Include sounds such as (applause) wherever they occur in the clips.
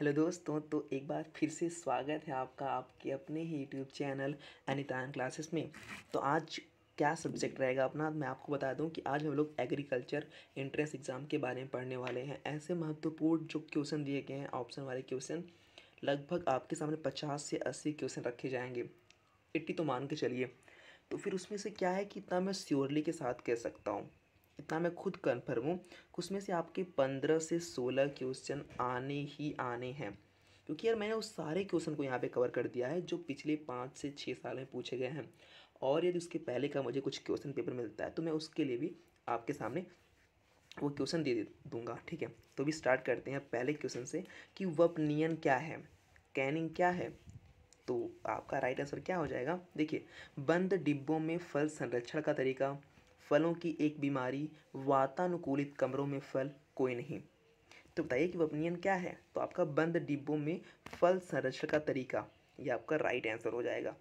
hello दोस्तों तो एक बार फिर से स्वागत है आपका आपके अपने ही यूट्यूब चैनल अनितान क्लासेस में तो आज क्या सब्जेक्ट रहेगा अपना मैं आपको बता दूं कि आज हम लोग एग्रीकल्चर इंट्रेंस एग्ज़ाम के बारे में पढ़ने वाले हैं ऐसे महत्वपूर्ण जो क्वेश्चन दिए गए हैं ऑप्शन वाले क्वेश्चन लगभग आपके सामने पचास से अस्सी क्वेश्चन रखे जाएंगे एट्टी तो मान के चलिए तो फिर उसमें से क्या है कि इतना मैं स्योरली के साथ कह सकता हूँ इतना मैं खुद कन्फर्म हूँ उसमें से आपके पंद्रह से सोलह क्वेश्चन आने ही आने हैं क्योंकि यार मैंने उस सारे क्वेश्चन को यहाँ पे कवर कर दिया है जो पिछले पाँच से छः साल में पूछे गए हैं और यदि उसके पहले का मुझे कुछ क्वेश्चन पेपर मिलता है तो मैं उसके लिए भी आपके सामने वो क्वेश्चन दे दूंगा ठीक है तो भी स्टार्ट करते हैं पहले क्वेश्चन से कि वपनियन क्या है कैनिंग क्या है तो आपका राइट आंसर क्या हो जाएगा देखिए बंद डिब्बों में फल संरक्षण का तरीका फलों की एक बीमारी वातानुकूलित कमरों में फल कोई नहीं तो बताइए कि ओपिनियन क्या है तो आपका बंद डिब्बों में फल संरक्षण का तरीका यह आपका राइट आंसर हो जाएगा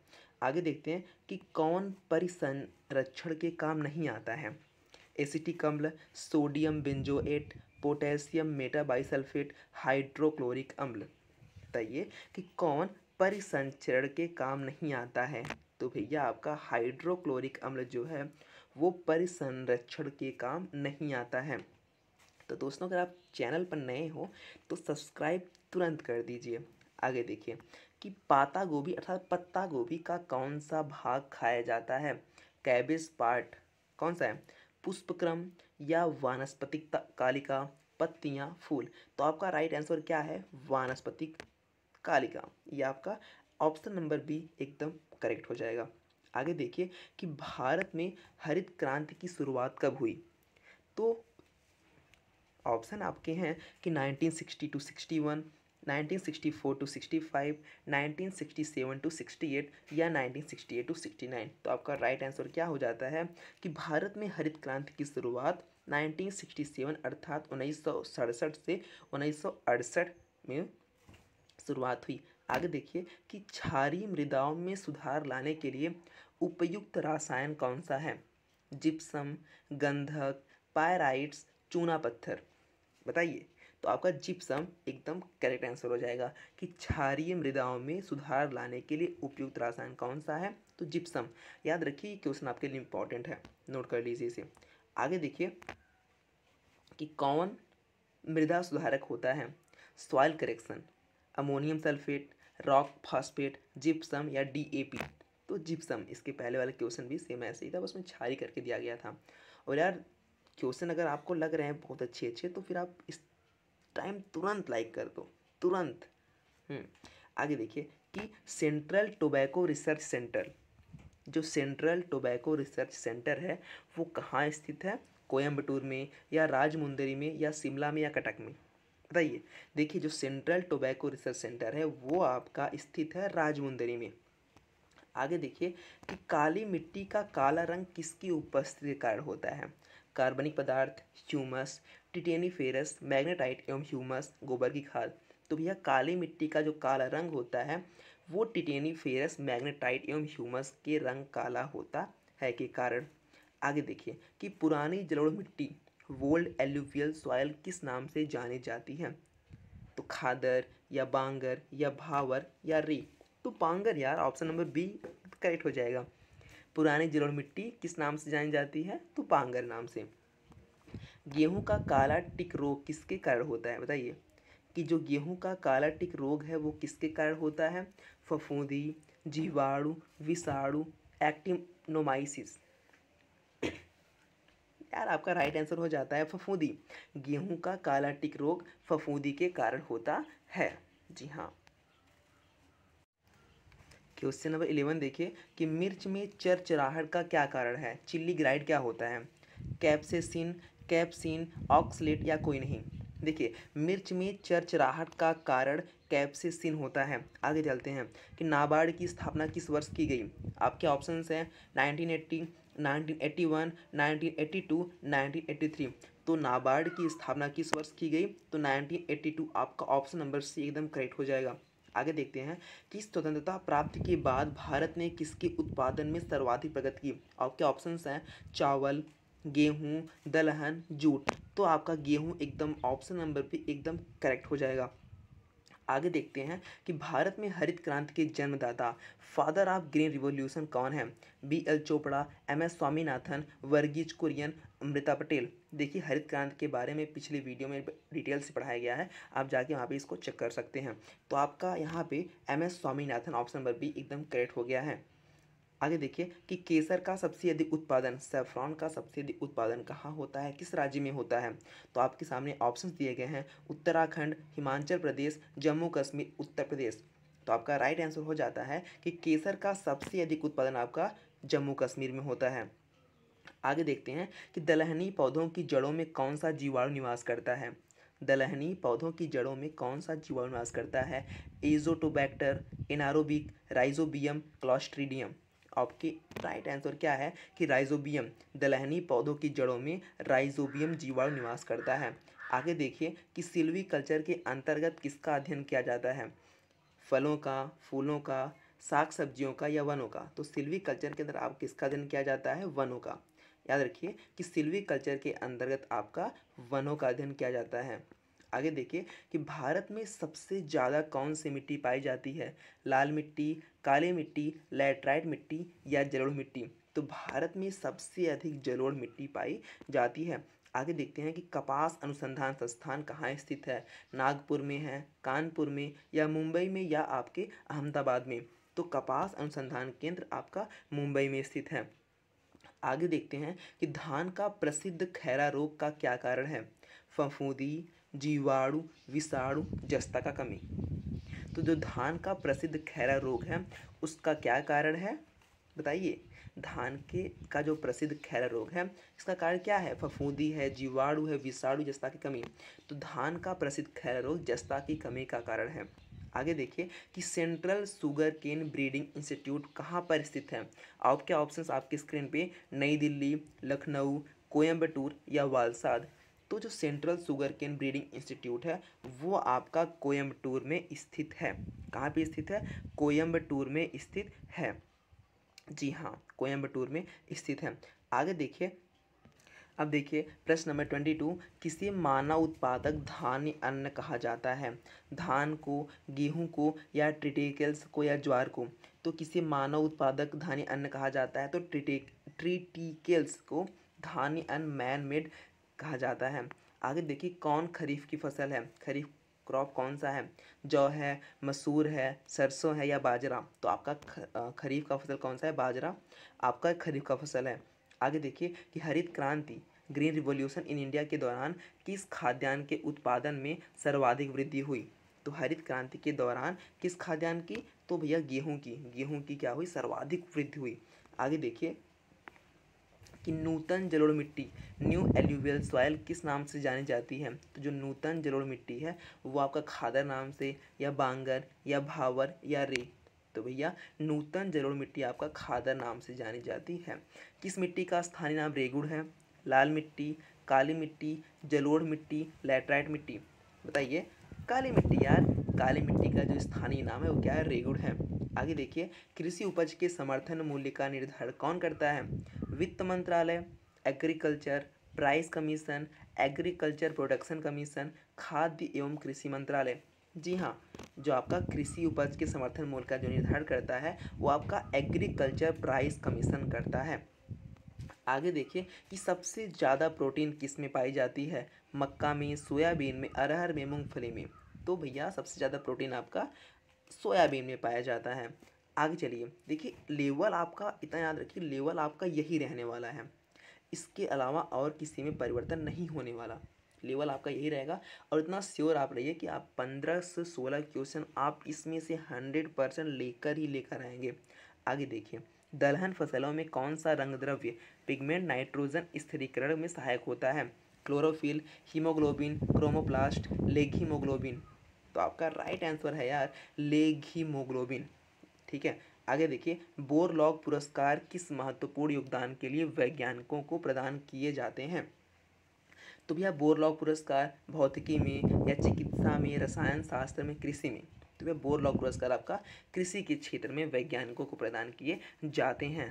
आगे देखते हैं कि कौन परिसंरक्षण के काम नहीं आता है एसिटिक अम्ल sodium benzoate potassium metabisulphite hydrochloric अम्ल बताइए कि कौन परिसंचरण के काम नहीं आता है तो भैया आपका हाइड्रोक्लोरिक अम्ल जो है वो परिसंरक्षण के काम नहीं आता है तो दोस्तों अगर आप चैनल पर नए हो तो सब्सक्राइब तुरंत कर दीजिए आगे देखिए कि पाता गोभी अर्थात पत्ता गोभी का कौन सा भाग खाया जाता है कैबिस पार्ट कौन सा है पुष्पक्रम या वानस्पतिक कालिका पत्तियाँ फूल तो आपका राइट आंसर क्या है वानस्पतिक कालिका या आपका ऑप्शन नंबर बी एकदम करेक्ट हो जाएगा आगे देखिए कि भारत में हरित क्रांति की शुरुआत कब हुई तो ऑप्शन आपके हैं कि nineteen sixty to sixty one nineteen sixty four to sixty five nineteen sixty seven to sixty eight या nineteen sixty eight to sixty nine तो आपका राइट आंसर क्या हो जाता है कि भारत में हरित क्रांति की शुरुआत नाइनटीन सिक्सटी सेवन अर्थात उन्नीस सौ सड़सठ से उन्नीस सौ अड़सठ में शुरुआत हुई आगे देखिए कि क्षारी मृदाओं में सुधार लाने के लिए उपयुक्त रासायन कौन सा है जिप्सम गंधक पायराइट्स चूना पत्थर बताइए तो आपका जिप्सम एकदम करेक्ट आंसर हो जाएगा कि क्षारीय मृदाओं में सुधार लाने के लिए उपयुक्त रासायन कौन सा है तो जिप्सम याद रखिए क्वेश्चन आपके लिए इंपॉर्टेंट है नोट कर लीजिए इसे आगे देखिए कि कौन मृदा सुधारक होता है soil correction ammonium sulphate rock phosphate gypsum या डी तो जिप्सम इसके पहले वाला क्वेश्चन भी सेम ऐसे ही था बस उसमें छारी करके दिया गया था और यार क्वेश्चन अगर आपको लग रहे हैं बहुत अच्छे अच्छे तो फिर आप इस टाइम तुरंत लाइक कर दो तुरंत हम्म, आगे देखिए कि सेंट्रल टोबैको रिसर्च सेंटर जो सेंट्रल टोबैको रिसर्च सेंटर है वो कहाँ स्थित है कोयम्बटूर में या राजमुंदरी में या शिमला में या कटक में बताइए देखिए जो सेंट्रल टोबैको रिसर्च सेंटर है वो आपका स्थित है राजमुंदरी में आगे देखिए कि काली मिट्टी का काला रंग किसकी उपस्थिति के कारण होता है कार्बनिक पदार्थ ह्यूमस टिटेनिफेरस मैग्नेटाइट एवं ह्यूमस गोबर की खाद तो भैया काली मिट्टी का जो काला रंग होता है वो टिटेनीफेरस मैग्नेटाइट एवं ह्यूमस के रंग काला होता है के कारण आगे देखिए कि पुरानी जलोढ़ मिट्टी वोल्ड एल्यूवियल सॉयल किस नाम से जानी जाती है तो खादर या बांगर या भावर या री तो पांगर यार ऑप्शन नंबर बी करेक्ट हो जाएगा पुरानी जलोढ़ मिट्टी किस नाम से जानी जाती है तो पांगर नाम से गेहूं का काला टिक रोग किसके कारण होता है बताइए कि जो गेहूं का काला टिक रोग है वो किसके कारण होता है फफूंदी जीवाणु विषाणु एक्टिनोमाइसिस यार आपका राइट आंसर हो जाता है फफूंदी गेहूं का काला टिक रोग फफूंदी के कारण होता है जी हाँ क्वेश्चन नंबर इलेवन देखिए कि मिर्च में चरचराहट का क्या कारण है चिल्ली ग्राइड क्या होता है कैप्सेसिन कैप्सिन ऑक्सलेट या कोई नहीं देखिए मिर्च में चरचराहट का कारण कैप्सिसिन होता है आगे चलते हैं कि नाबार्ड की स्थापना किस वर्ष की गई आपके ऑप्शंस हैं 1980, 1981, 1982, तो नाबार्ड की स्थापना किस वर्ष की गई तो 1982 आपका ऑप्शन नंबर सी एकदम करेक्ट हो जाएगा आगे देखते हैं कि स्वतंत्रता प्राप्ति के बाद भारत ने किसके उत्पादन में सर्वाधिक प्रगति की आपके ऑप्शंस हैं चावल गेहूँ दलहन जूट तो आपका गेहूँ एकदम ऑप्शन नंबर पे एकदम करेक्ट हो जाएगा आगे देखते हैं कि भारत में हरित क्रांति के जन्मदाता फादर ऑफ ग्रीन रिवोल्यूशन कौन है B L Chopra M S Swaminathan Verghese Kurien Amrita Patel देखिए हरित क्रांति के बारे में पिछली वीडियो में डिटेल से पढ़ाया गया है आप जाके वहाँ पे इसको चेक कर सकते हैं तो आपका यहाँ पे M S Swaminathan option number B एकदम करेक्ट हो गया है आगे देखिए कि केसर का सबसे अधिक उत्पादन सेफ्रॉन का सबसे अधिक उत्पादन कहाँ होता है किस राज्य में होता है तो आपके सामने ऑप्शन दिए गए हैं उत्तराखंड हिमाचल प्रदेश जम्मू कश्मीर उत्तर प्रदेश तो आपका राइट आंसर हो जाता है कि केसर का सबसे अधिक उत्पादन आपका जम्मू कश्मीर में होता है आगे देखते हैं कि दलहनी पौधों की जड़ों में कौन सा जीवाणु निवास करता है दलहनी पौधों की जड़ों में कौन सा जीवाणु निवास करता है एजोटोबैक्टर एनारोबिक राइजोबियम क्लॉस्ट्रीडियम आपकी राइट आंसर क्या है कि राइजोबियम दलहनी पौधों की जड़ों में राइजोबियम जीवाणु निवास करता है आगे देखिए कि सिल्वी कल्चर के अंतर्गत किसका अध्ययन किया जाता है फलों का फूलों का साग सब्जियों का या वनों का तो सिल्वी कल्चर के अंदर आप किसका अध्ययन किया जाता है वनों का याद रखिए कि सिल्वी कल्चर के अंतर्गत आपका वनों का अध्ययन किया जाता है आगे देखिए कि भारत में सबसे ज़्यादा कौन सी मिट्टी पाई जाती है लाल मिट्टी काली मिट्टी लेटराइट मिट्टी या जलोढ़ मिट्टी तो भारत में सबसे अधिक जलोढ़ मिट्टी पाई जाती है आगे देखते हैं कि कपास अनुसंधान संस्थान कहाँ स्थित है नागपुर में है कानपुर में या मुंबई में या आपके अहमदाबाद में तो कपास अनुसंधान केंद्र आपका मुंबई में स्थित है आगे देखते हैं कि धान का प्रसिद्ध खैरा रोग का क्या कारण है फफूंदी जीवाणु विषाणु जस्ता का कमी तो जो धान का प्रसिद्ध खैरा रोग है उसका क्या कारण है बताइए धान के का जो प्रसिद्ध खैरा रोग है इसका कारण क्या है फफूंदी है जीवाणु है विषाणु जस्ता की कमी तो धान का प्रसिद्ध खैरा रोग जस्ता की कमी का कारण है आगे देखिए कि central sugar cane breeding institute कहाँ पर स्थित है आपके ऑप्शंस आपकी स्क्रीन पे नई दिल्ली लखनऊ कोयम्बटूर या वालसाद तो जो central sugar cane breeding institute है वो आपका कोयम्बटूर में स्थित है कहाँ पे स्थित है कोयम्बटूर में स्थित है जी हाँ कोयम्बटूर में स्थित है आगे देखिए अब देखिए प्रश्न नंबर ट्वेंटी टू किसे मानव उत्पादक धान्य अन्न कहा जाता है धान को गेहूं को या ट्रिटिकल्स को या ज्वार को तो किसे मानव उत्पादक धान्य अन्न कहा जाता है तो ट्रिटिक ट्रिटिकल्स को धान्य अन्न मैन मेड कहा जाता है आगे देखिए कौन खरीफ की फसल है खरीफ क्रॉप कौन सा है जौ है मसूर है सरसों है या बाजरा तो आपका खरीफ का फसल कौन सा है बाजरा आपका खरीफ का फसल है आगे देखिए कि हरित क्रांति ग्रीन रिवोल्यूशन इन इंडिया के दौरान किस खाद्यान्न के उत्पादन में सर्वाधिक वृद्धि हुई तो हरित क्रांति के दौरान किस खाद्यान्न की तो भैया गेहूं की गेहूं की क्या हुई सर्वाधिक वृद्धि हुई आगे देखिए कि नूतन जलोढ़ मिट्टी न्यू एल्यूवियल सॉयल किस नाम से जानी जाती है तो जो नूतन जलोढ़ मिट्टी है वो आपका खादर नाम से या बांगर या भावर या रे तो भैया नूतन जलोढ़ मिट्टी आपका खादर नाम से जानी जाती है किस मिट्टी का स्थानीय नाम रेगुड़ है लाल मिट्टी काली मिट्टी जलोढ़ मिट्टी लेटराइट मिट्टी बताइए काली मिट्टी यार काली मिट्टी का जो स्थानीय नाम है वो क्या है रेगुड़ है आगे देखिए कृषि उपज के समर्थन मूल्य का निर्धारण कौन करता है वित्त मंत्रालय agriculture price commission agriculture production commission खाद्य एवं कृषि मंत्रालय जी हाँ जो आपका कृषि उपज के समर्थन मूल्य का जो निर्धारण करता है वो आपका एग्रीकल्चर प्राइस कमीशन करता है आगे देखिए कि सबसे ज़्यादा प्रोटीन किस में पाई जाती है मक्का में सोयाबीन में अरहर में मूंगफली में तो भैया सबसे ज़्यादा प्रोटीन आपका सोयाबीन में पाया जाता है आगे चलिए देखिए लेवल आपका इतना याद रखिए लेवल आपका यही रहने वाला है इसके अलावा और किसी में परिवर्तन नहीं होने वाला लेवल आपका यही रहेगा और इतना श्योर आप रहिए कि आप पंद्रह से सोलह क्वेश्चन आप इसमें से हंड्रेड परसेंट लेकर ही लेकर आएंगे आगे देखिए दलहन फसलों में कौन सा रंग द्रव्य पिगमेंट नाइट्रोजन स्थिरीकरण में सहायक होता है chlorophyll haemoglobin chromoplast leg haemoglobin तो आपका राइट आंसर है यार लेग हीमोग्लोबिन ठीक है आगे देखिए बोरलॉग पुरस्कार किस महत्वपूर्ण योगदान के लिए वैज्ञानिकों को प्रदान किए जाते हैं तो भैया बोरलॉग पुरस्कार भौतिकी में या चिकित्सा में रसायन शास्त्र में कृषि में तो भैया बोरलॉग पुरस्कार आपका कृषि के क्षेत्र में वैज्ञानिकों को प्रदान किए जाते हैं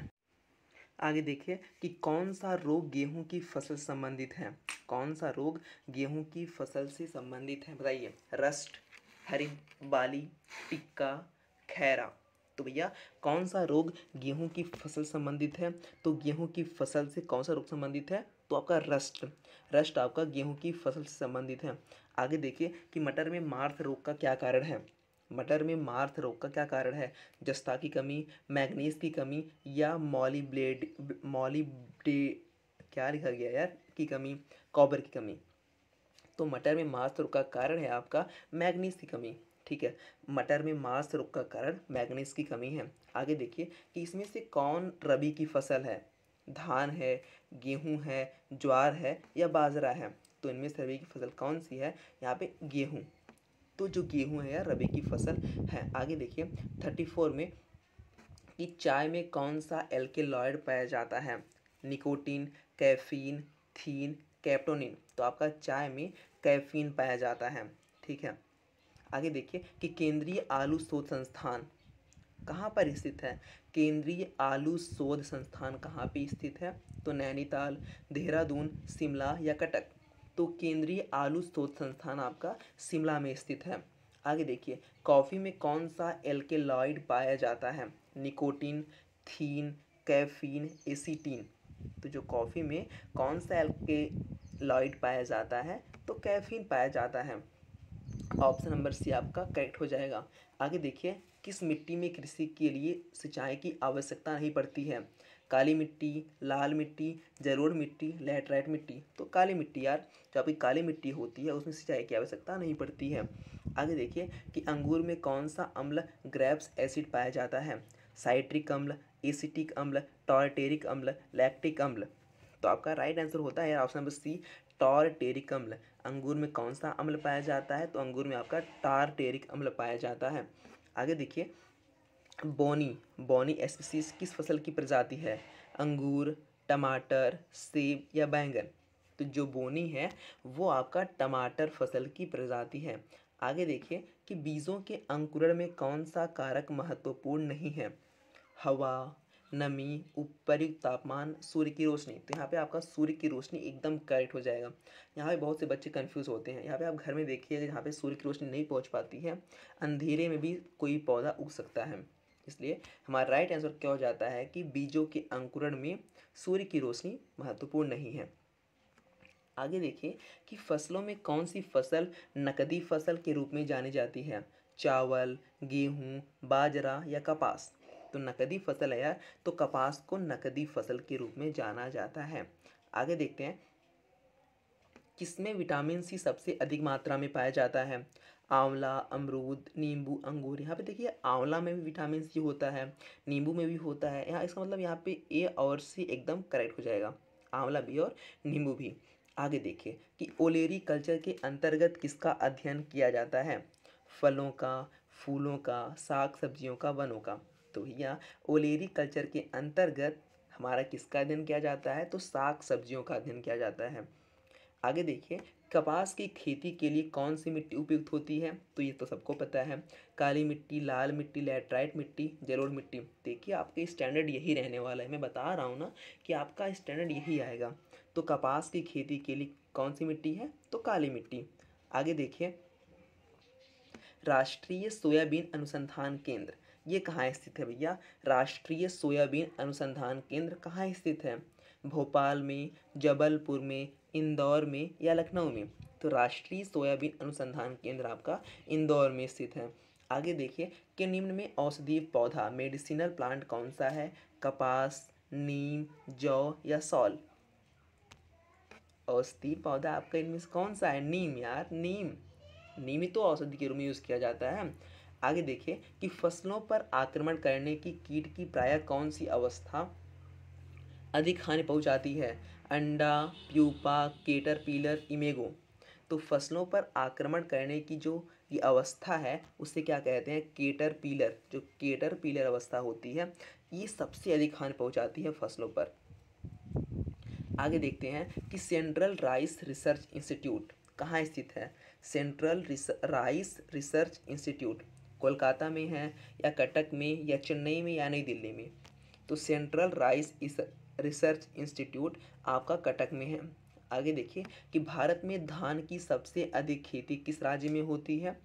आगे देखिए कि कौन सा रोग गेहूं की फसल संबंधित है कौन सा रोग गेहूं की फसल से संबंधित है बताइए रस्ट हरी बाली टिक्का खैरा तो भैया कौन सा रोग गेहूं की फसल संबंधित है तो गेहूं की फसल से कौन सा रोग संबंधित है तो आपका रस्ट रस्ट आपका गेहूं की फसल से संबंधित है आगे देखिए कि मटर में मार्थ रोग का क्या कारण है मटर में मार्थ रोग का क्या कारण है जस्ता की कमी मैग्नीज की कमी या मॉलीब्लेड मॉलीब्ले क्या लिखा गया यार की कमी कॉबर की कमी तो मटर में मार्थ रोग का कारण है आपका मैग्नीज की कमी ठीक है मटर में मांस रुख का कारण मैग्नीस की कमी है आगे देखिए कि इसमें से कौन रबी की फसल है धान है गेहूं है ज्वार है या बाजरा है तो इनमें से रबी की फसल कौन सी है यहाँ पे गेहूं तो जो गेहूं है या रबी की फसल है आगे देखिए थर्टी फोर में कि चाय में कौन सा एल्केलॉयड पाया जाता है निकोटीन कैफीन थीन कैप्टोनिन तो आपका चाय में कैफीन पाया जाता है ठीक है आगे देखिए कि केंद्रीय आलू शोध संस्थान कहाँ पर स्थित है केंद्रीय आलू शोध संस्थान कहाँ पर स्थित है तो नैनीताल देहरादून शिमला या कटक तो केंद्रीय आलू शोध संस्थान आपका शिमला में स्थित है आगे देखिए कॉफ़ी में कौन सा एल्केलॉइड पाया जाता है निकोटिन थीन कैफीन एसीटीन तो जो कॉफ़ी में कौन सा एल्केलॉइड पाया जाता है तो कैफीन पाया जाता है ऑप्शन नंबर सी आपका करेक्ट हो जाएगा आगे देखिए किस मिट्टी में कृषि के लिए सिंचाई की आवश्यकता नहीं पड़ती है काली मिट्टी लाल मिट्टी जरूर मिट्टी लेटराइट मिट्टी तो काली मिट्टी यार जो आपकी काली मिट्टी होती है उसमें सिंचाई की आवश्यकता नहीं पड़ती है आगे देखिए कि अंगूर में कौन सा अम्ल ग्रैप्स एसिड पाया जाता है साइट्रिक अम्ल एसिटिक अम्ल टॉर्टेरिक अम्ल लैक्टिक अम्ल तो आपका राइट आंसर होता है यार ऑप्शन नंबर सी टेरिक अम्ल अंगूर में कौन सा अम्ल पाया जाता है तो अंगूर में आपका टार टेरिक अम्ल पाया जाता है आगे देखिए बोनी बोनी स्पीसीज किस फसल की प्रजाति है अंगूर टमाटर सेब या बैंगन तो जो बोनी है वो आपका टमाटर फसल की प्रजाति है आगे देखिए कि बीजों के अंकुरण में कौन सा कारक महत्वपूर्ण नहीं है हवा नमी ऊपरी तापमान सूर्य की रोशनी तो यहाँ पे आपका सूर्य की रोशनी एकदम करेक्ट हो जाएगा यहाँ पे बहुत से बच्चे कंफ्यूज होते हैं यहाँ पे आप घर में देखिए जहाँ पे सूर्य की रोशनी नहीं पहुँच पाती है अंधेरे में भी कोई पौधा उग सकता है इसलिए हमारा राइट आंसर क्या हो जाता है कि बीजों के अंकुरण में सूर्य की रोशनी महत्वपूर्ण नहीं है आगे देखिए कि फसलों में कौन सी फसल नकदी फसल के रूप में जानी जाती है चावल गेहूँ बाजरा या कपास तो नकदी फसल है यार तो कपास को नकदी फसल के रूप में जाना जाता है आगे देखते हैं किसमें विटामिन सी सबसे अधिक मात्रा में पाया जाता है आंवला अमरूद नींबू अंगूर यहाँ पे देखिए आंवला में भी विटामिन सी होता है नींबू में भी होता है यहाँ इसका मतलब यहाँ पे ए और सी एकदम करेक्ट हो जाएगा आंवला भी और नींबू भी आगे देखिए कि ओलेरी कल्चर के अंतर्गत किसका अध्ययन किया जाता है फलों का फूलों का साग सब्जियों का वनों का तो भैया ओलेरी कल्चर के अंतर्गत हमारा किसका अध्ययन किया जाता है तो साग सब्जियों का अध्ययन किया जाता है आगे देखिए कपास की खेती के लिए कौन सी मिट्टी उपयुक्त होती है तो ये तो सबको पता है काली मिट्टी लाल मिट्टी लेटराइट मिट्टी जलोड़ मिट्टी देखिए आपके स्टैंडर्ड यही रहने वाला है मैं बता रहा हूँ ना कि आपका स्टैंडर्ड यही आएगा तो कपास की खेती के लिए कौन सी मिट्टी है तो काली मिट्टी आगे देखिए राष्ट्रीय सोयाबीन अनुसंधान केंद्र ये कहाँ स्थित है भैया राष्ट्रीय सोयाबीन अनुसंधान केंद्र कहाँ स्थित है भोपाल में जबलपुर में इंदौर में या लखनऊ में तो राष्ट्रीय सोयाबीन अनुसंधान केंद्र आपका इंदौर में स्थित है आगे देखिए कि निम्न में औषधीय पौधा मेडिसिनल प्लांट कौन सा है कपास नीम जौ या सॉल औषधि पौधा आपका इनमें से कौन सा है नीम यार नीम नीम ही तो औषधि के रूप में यूज़ किया जाता है आगे देखिए कि फसलों पर आक्रमण करने की कीट की प्रायः कौन सी अवस्था अधिक हानि पहुंचाती है अंडा प्यूपा केटर पीलर इमेगो तो फसलों पर आक्रमण करने की जो ये अवस्था है उसे क्या कहते हैं केटर पीलर जो केटर पीलर अवस्था होती है ये सबसे अधिक हानि पहुंचाती है फसलों पर आगे देखते हैं कि सेंट्रल राइस रिसर्च इंस्टीट्यूट कहाँ स्थित है central rice research institute Kolkata में है या कटक में या चेन्नई में या नई दिल्ली में तो सेंट्रल राइस रिसर्च इंस्टीट्यूट आपका कटक में है आगे देखिए कि भारत में धान की सबसे अधिक खेती किस राज्य में होती है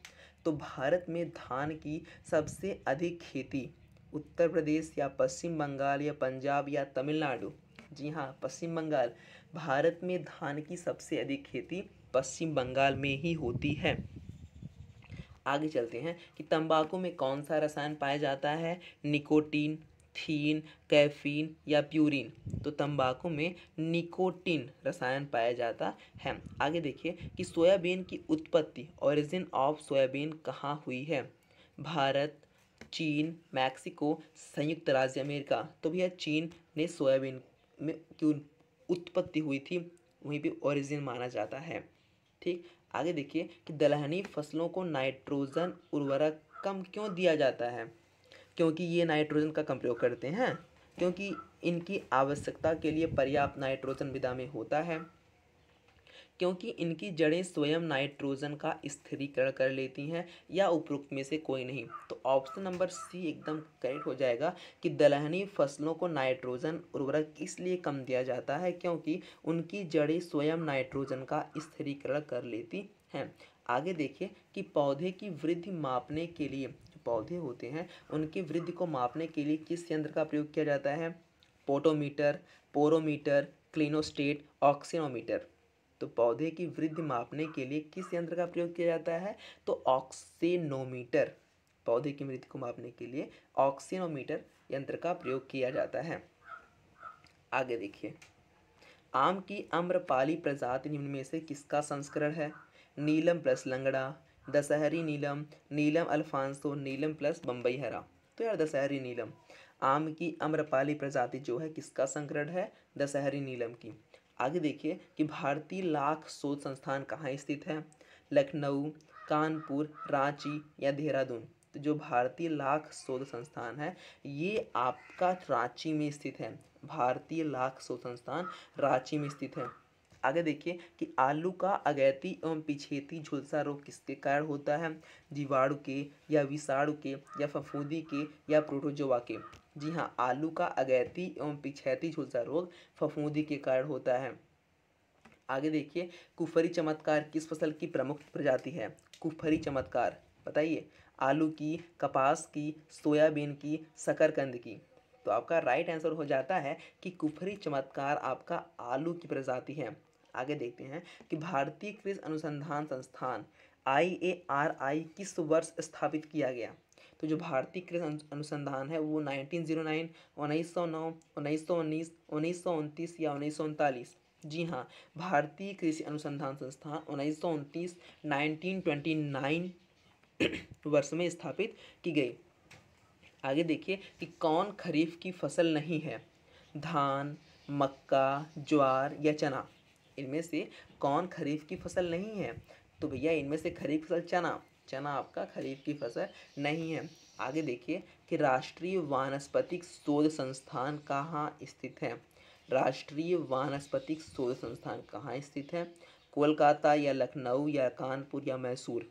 तो भारत में धान की सबसे अधिक खेती उत्तर प्रदेश या पश्चिम बंगाल या पंजाब या तमिलनाडु जी हाँ पश्चिम बंगाल भारत में धान की सबसे अधिक खेती पश्चिम बंगाल में ही होती है आगे चलते हैं कि तंबाकू में कौन सा रसायन पाया जाता है निकोटीन थीन कैफीन या प्यूरिन तो तंबाकू में निकोटीन रसायन पाया जाता है आगे देखिए कि सोयाबीन की उत्पत्ति ओरिजिन ऑफ सोयाबीन कहाँ हुई है भारत चीन मैक्सिको संयुक्त राज्य अमेरिका तो भैया चीन ने सोयाबीन में क्यों उत्पत्ति हुई थी वहीं पे ओरिजिन माना जाता है ठीक आगे देखिए कि दलहनी फसलों को नाइट्रोजन उर्वरक कम क्यों दिया जाता है क्योंकि ये नाइट्रोजन का कम प्रयोग करते हैं क्योंकि इनकी आवश्यकता के लिए पर्याप्त नाइट्रोजन विदा में होता है क्योंकि इनकी जड़ें स्वयं नाइट्रोजन का स्थिरीकरण कर लेती हैं या उपरोक्त में से कोई नहीं तो ऑप्शन नंबर सी एकदम करेक्ट हो जाएगा कि दलहनी फसलों को नाइट्रोजन उर्वरक इसलिए कम दिया जाता है क्योंकि उनकी जड़ें स्वयं नाइट्रोजन का स्थिरीकरण कर लेती हैं आगे देखिए कि पौधे की वृद्धि मापने के लिए जो पौधे होते हैं उनकी वृद्धि को मापने के लिए किस यंत्र का प्रयोग किया जाता है पोटोमीटर पोरोमीटर क्लिनोस्टेट ऑक्सीनोमीटर तो पौधे की वृद्धि मापने के लिए किस यंत्र का प्रयोग किया जाता है तो ऑक्सीनोमीटर पौधे की वृद्धि को मापने के लिए ऑक्सीनोमीटर यंत्र का प्रयोग किया जाता है आगे देखिए आम की आम्रपाली प्रजाति निम्न में से किसका संस्करण है नीलम प्लस लंगड़ा दशहरी नीलम नीलम अल्फांसो नीलम प्लस बम्बई हरा तो यार दशहरी नीलम आम की अम्रपाली प्रजाति जो है किसका संस्करण है दशहरी नीलम की आगे देखिए कि भारतीय लाख शोध संस्थान कहाँ स्थित है लखनऊ कानपुर रांची या देहरादून तो जो भारतीय लाख शोध संस्थान है ये आपका रांची में स्थित है भारतीय लाख शोध संस्थान रांची में स्थित है आगे देखिए कि आलू का अगैती एवं पिछेती झुलसा रोग किसके कारण होता है जीवाणु के या विषाणु के या फफूंदी के या प्रोटोजोवा के जी हाँ आलू का अगैती एवं पिछैती झुलसा रोग फफूंदी के कारण होता है आगे देखिए कुफरी चमत्कार किस फसल की प्रमुख प्रजाति है कुफरी चमत्कार बताइए आलू की कपास की सोयाबीन की शकरकंद की तो आपका राइट आंसर हो जाता है कि कुफरी चमत्कार आपका आलू की प्रजाति है आगे देखते हैं कि भारतीय कृषि अनुसंधान संस्थान आई किस वर्ष स्थापित किया गया तो जो भारतीय कृषि अनुसंधान है वो 1909, 1909, 1919, उनतीस या उन्नीस जी हाँ भारतीय कृषि अनुसंधान संस्थान उन्नीस सौ उनतीस (clears throat) वर्ष में स्थापित की गई आगे देखिए कि कौन खरीफ की फसल नहीं है धान मक्का ज्वार या चना इनमें से कौन खरीफ की फसल नहीं है तो भैया इनमें से खरीफ फसल चना चना आपका खरीफ की फसल नहीं है आगे देखिए कि राष्ट्रीय वानस्पतिक शोध संस्थान कहाँ स्थित है राष्ट्रीय वानस्पतिक शोध संस्थान कहाँ स्थित है कोलकाता या लखनऊ या कानपुर या मैसूर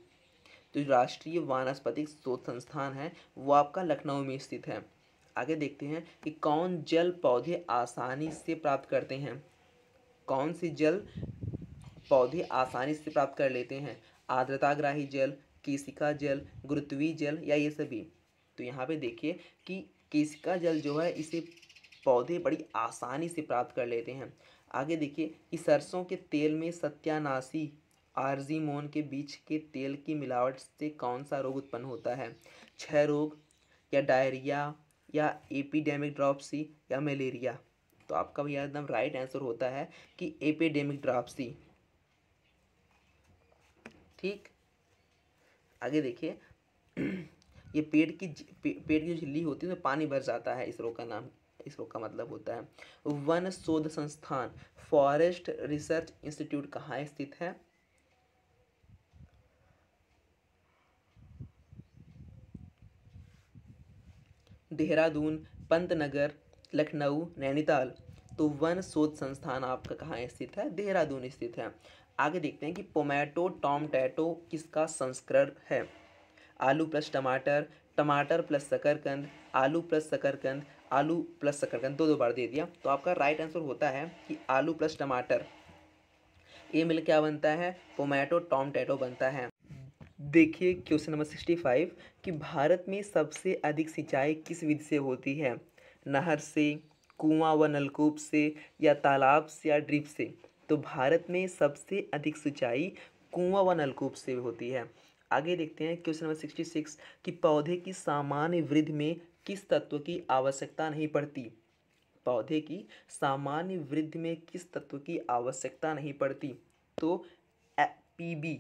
तो राष्ट्रीय वानस्पतिक शोध संस्थान है वो आपका लखनऊ में स्थित है आगे देखते हैं कि कौन जल पौधे आसानी से प्राप्त करते हैं कौन सी जल पौधे आसानी से प्राप्त कर लेते हैं आर्द्रताग्राही जल केसिका जल गुरुत्वी जल या ये सभी तो यहाँ पे देखिए कि केसिका जल जो है इसे पौधे बड़ी आसानी से प्राप्त कर लेते हैं आगे देखिए कि सरसों के तेल में सत्यानाशी आर्जीमोन के बीच के तेल की मिलावट से कौन सा रोग उत्पन्न होता है क्षय रोग या डायरिया या एपिडेमिक ड्रॉपसी या मलेरिया तो आपका भैया एकदम राइट आंसर होता है कि एपिडेमिक ड्रॉपसी ठीक आगे देखिए (clears throat) ये पेड़ की पे, पेड़ की जो झिल्ली होती है उसमें पानी भर जाता है इसरो का नाम इसरो का मतलब होता है वन शोध संस्थान फॉरेस्ट रिसर्च इंस्टीट्यूट कहाँ स्थित है देहरादून पंतनगर लखनऊ नैनीताल तो वन शोध संस्थान आपका कहाँ स्थित है देहरादून स्थित है आगे देखते हैं कि पोमेटो टैटो किसका संस्करण है आलू प्लस टमाटर टमाटर प्लस शकरकंद आलू प्लस शकरकंद आलू प्लस शकरकंद दो दो बार दे दिया तो आपका राइट आंसर होता है कि आलू प्लस टमाटर ये मिल क्या बनता है पोमेटो टैटो बनता है देखिए क्वेश्चन नंबर सिक्सटी फाइव कि भारत में सबसे अधिक सिंचाई किस विधि से होती है नहर से कुआं व नलकूप से या तालाब से या ड्रिप से तो भारत में सबसे अधिक सिंचाई कुआं व नलकूप से होती है आगे देखते हैं क्वेश्चन नंबर सिक्सटी सिक्स कि पौधे की सामान्य वृद्धि में किस तत्व की आवश्यकता नहीं पड़ती पौधे की सामान्य वृद्धि में किस तत्व की आवश्यकता नहीं पड़ती तो पी बी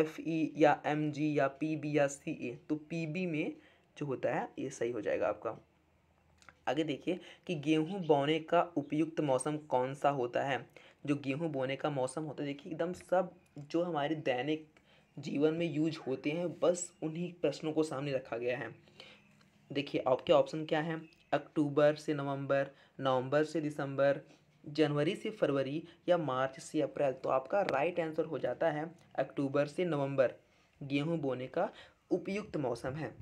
एफ ई या एम जी या पी बी या सी ए तो पी बी में जो होता है ये सही हो जाएगा आपका आगे देखिए कि गेहूं बोने का उपयुक्त मौसम कौन सा होता है जो गेहूँ बोने का मौसम होता है देखिए एकदम सब जो हमारे दैनिक जीवन में यूज होते हैं बस उन्हीं प्रश्नों को सामने रखा गया है देखिए आपके ऑप्शन क्या है अक्टूबर से नवंबर नवंबर से दिसंबर जनवरी से फरवरी या मार्च से अप्रैल तो आपका राइट आंसर हो जाता है अक्टूबर से नवंबर गेहूं बोने का उपयुक्त मौसम है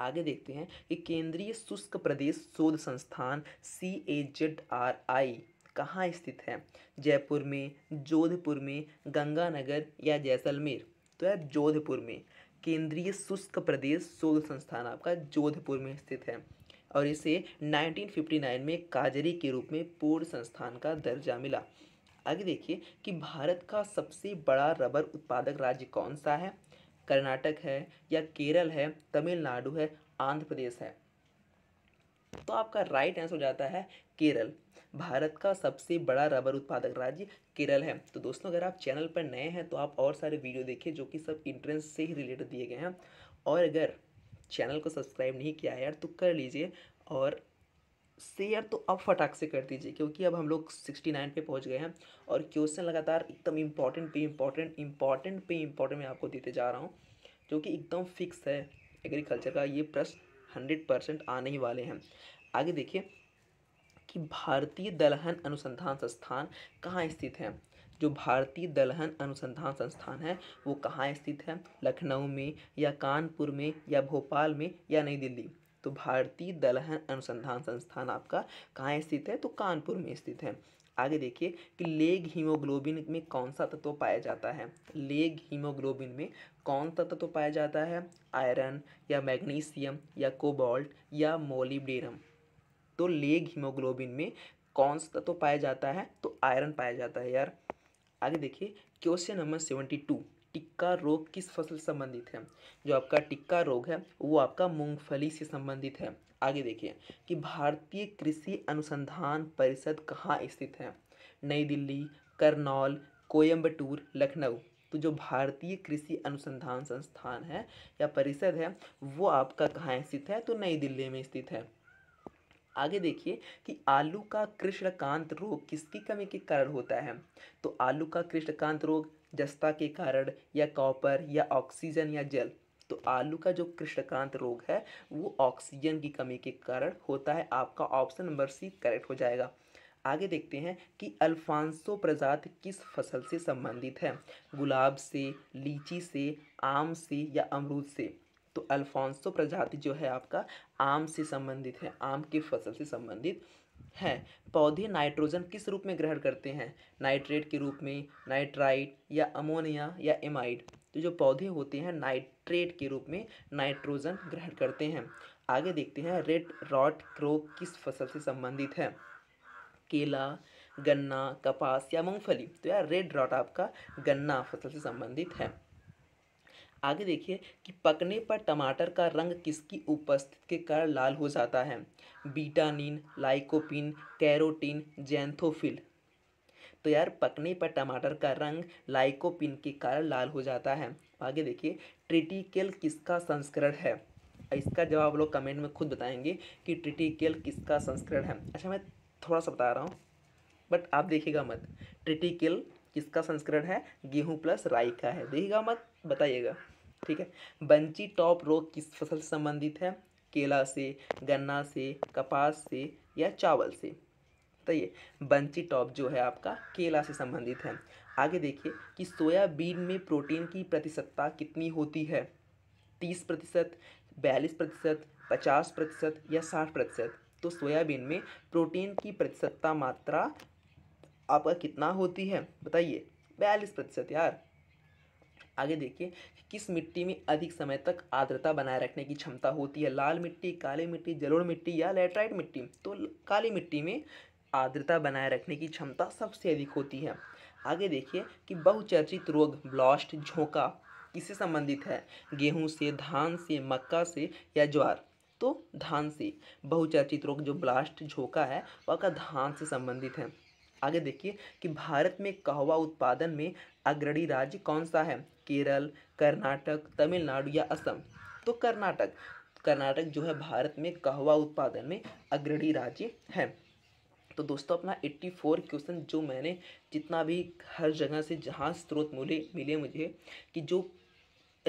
आगे देखते हैं कि केंद्रीय शुष्क प्रदेश शोध संस्थान सी ए जेड आर आई कहाँ स्थित है जयपुर में जोधपुर में गंगानगर या जैसलमेर तो है जोधपुर में केंद्रीय शुष्क प्रदेश शोध संस्थान आपका जोधपुर में स्थित है और इसे 1959 में काजरी के रूप में पूर्ण संस्थान का दर्जा मिला आगे देखिए कि भारत का सबसे बड़ा रबर उत्पादक राज्य कौन सा है कर्नाटक है या केरल है तमिलनाडु है आंध्र प्रदेश है तो आपका राइट आंसर हो जाता है केरल भारत का सबसे बड़ा रबर उत्पादक राज्य केरल है तो दोस्तों अगर आप चैनल पर नए हैं तो आप और सारे वीडियो देखिए जो कि सब इंट्रेंस से ही रिलेटेड दिए गए हैं और अगर चैनल को सब्सक्राइब नहीं किया है यार तो कर लीजिए और शेयर तो अब फटाक से कर दीजिए क्योंकि अब हम लोग सिक्सटी नाइन पर पहुँच गए हैं और क्वेश्चन लगातार एकदम इम्पॉर्टेंट पे इम्पॉर्टेंट इम्पॉर्टेंट पे इम्पॉर्टेंट मैं आपको देते जा रहा हूँ जो कि एकदम फिक्स है एग्रीकल्चर का ये प्रश्न हंड्रेड परसेंट आने ही वाले हैं आगे देखिए कि भारतीय दलहन अनुसंधान संस्थान कहाँ स्थित है जो भारतीय दलहन अनुसंधान संस्थान है वो कहाँ स्थित है लखनऊ में या कानपुर में या भोपाल में या नई दिल्ली तो भारतीय दलहन अनुसंधान संस्थान आपका कहाँ स्थित है तो कानपुर में स्थित है आगे देखिए कि लेग हीमोग्लोबिन में कौन सा तत्व तो पाया जाता है लेग हीमोग्लोबिन में कौन सा तत्व तो पाया जाता है आयरन या मैग्नीशियम या कोबाल्ट या मोलिब्डेरम तो लेग हीमोग्लोबिन में कौन सा तत्व तो पाया जाता है तो आयरन पाया जाता है यार आगे देखिए क्वेश्चन नंबर सेवेंटी टू टिक्का रोग किस फसल से संबंधित है जो आपका टिक्का रोग है वो आपका मूंगफली से संबंधित है आगे देखिए कि भारतीय कृषि अनुसंधान परिषद कहाँ स्थित है नई दिल्ली करनौल कोयम्बटूर लखनऊ तो जो भारतीय कृषि अनुसंधान संस्थान है या परिषद है वो आपका कहाँ स्थित है तो नई दिल्ली में स्थित है आगे देखिए कि आलू का कृष्णकांत रोग किसकी कमी के कारण होता है तो आलू का कृष्णकांत रोग जस्ता के कारण या कॉपर या ऑक्सीजन या जल तो आलू का जो कृष्णकांत रोग है वो ऑक्सीजन की कमी के कारण होता है आपका ऑप्शन नंबर सी करेक्ट हो जाएगा आगे देखते हैं कि अल्फांसो प्रजात किस फसल से संबंधित है गुलाब से लीची से आम से या अमरूद से तो अल्फांसो प्रजाति जो है आपका आम से संबंधित है आम की फसल से संबंधित है पौधे नाइट्रोजन किस रूप में ग्रहण करते हैं नाइट्रेट के रूप में नाइट्राइट या अमोनिया या एमाइड तो जो पौधे होते हैं नाइट्रेट के रूप में नाइट्रोजन ग्रहण करते हैं आगे देखते हैं रेड रॉट क्रो किस फसल से संबंधित है केला गन्ना कपास या मूंगफली तो यार रेड रॉट आपका गन्ना फसल से संबंधित है आगे देखिए कि पकने पर टमाटर का रंग किसकी उपस्थिति के कारण लाल हो जाता है बीटानिन लाइकोपिन कैरोटीन जैंथोफिल तो यार पकने पर टमाटर का रंग लाइकोपिन के कारण लाल हो जाता है आगे देखिए ट्रिटिकल किसका संस्करण है इसका जवाब लोग कमेंट में खुद बताएंगे कि ट्रिटिकल किसका संस्करण है अच्छा मैं थोड़ा सा बता रहा हूँ बट आप देखिएगा मत ट्रिटिकल किसका संस्करण है गेहूँ प्लस राई का है देखिएगा मत बताइएगा ठीक है बंची टॉप रोग किस फसल से संबंधित है केला से गन्ना से कपास से या चावल से तो ये बंची टॉप जो है आपका केला से संबंधित है आगे देखिए कि सोयाबीन में प्रोटीन की प्रतिशतता कितनी होती है तीस प्रतिशत बयालीस प्रतिशत पचास प्रतिशत या साठ प्रतिशत तो सोयाबीन में प्रोटीन की प्रतिशतता मात्रा आपका कितना होती है बताइए बयालीस प्रतिशत यार आगे देखिए किस मिट्टी में अधिक समय तक आर्द्रता बनाए रखने की क्षमता होती है लाल मिट्टी काली मिट्टी जलोड़ मिट्टी या लेटराइट मिट्टी तो काली मिट्टी में आर्द्रता बनाए रखने की क्षमता सबसे अधिक होती है आगे देखिए कि बहुचर्चित रोग ब्लास्ट झोंका किससे संबंधित है गेहूं से धान से मक्का से या ज्वार तो धान से बहुचर्चित रोग जो ब्लास्ट झोंका है वह का धान से संबंधित है आगे देखिए कि भारत में कहवा उत्पादन में अग्रणी राज्य कौन सा है केरल कर्नाटक तमिलनाडु या असम तो कर्नाटक कर्नाटक जो है भारत में कहवा उत्पादन में अग्रणी राज्य है तो दोस्तों अपना 84 क्वेश्चन जो मैंने जितना भी हर जगह से जहाँ स्रोत मिले मिले मुझे कि जो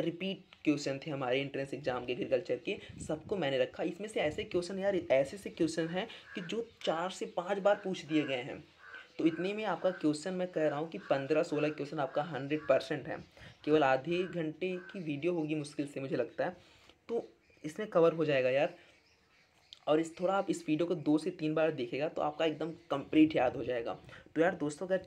रिपीट क्वेश्चन थे हमारे एंट्रेंस एग्जाम के एग्रीकल्चर के सबको मैंने रखा इसमें से ऐसे क्वेश्चन यार ऐसे से क्वेश्चन हैं कि जो चार से पाँच बार पूछ दिए गए हैं तो इतने में आपका क्वेश्चन मैं कह रहा हूँ कि पंद्रह सोलह क्वेश्चन आपका हंड्रेड परसेंट है केवल आधे घंटे की वीडियो होगी मुश्किल से मुझे लगता है तो इसमें कवर हो जाएगा यार और इस थोड़ा आप इस वीडियो को दो से तीन बार देखेगा तो आपका एकदम कंप्लीट याद हो जाएगा तो यार दोस्तों अगर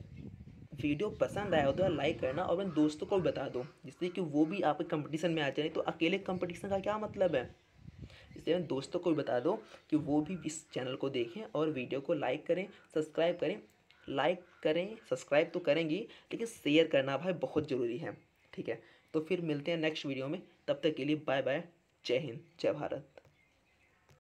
वीडियो पसंद आया हो तो यार लाइक करना और अपने दोस्तों को भी बता दो जिससे कि वो भी आपके कंपटीशन में आ जाए तो अकेले कंपटीशन का क्या मतलब है इसलिए अपने दोस्तों को भी बता दो कि वो भी इस चैनल को देखें और वीडियो को लाइक करें सब्सक्राइब करें लाइक करें सब्सक्राइब तो करेंगी लेकिन शेयर करना भाई बहुत ज़रूरी है ठीक है तो फिर मिलते हैं नेक्स्ट वीडियो में तब तक के लिए बाय बाय जय हिंद जय भारत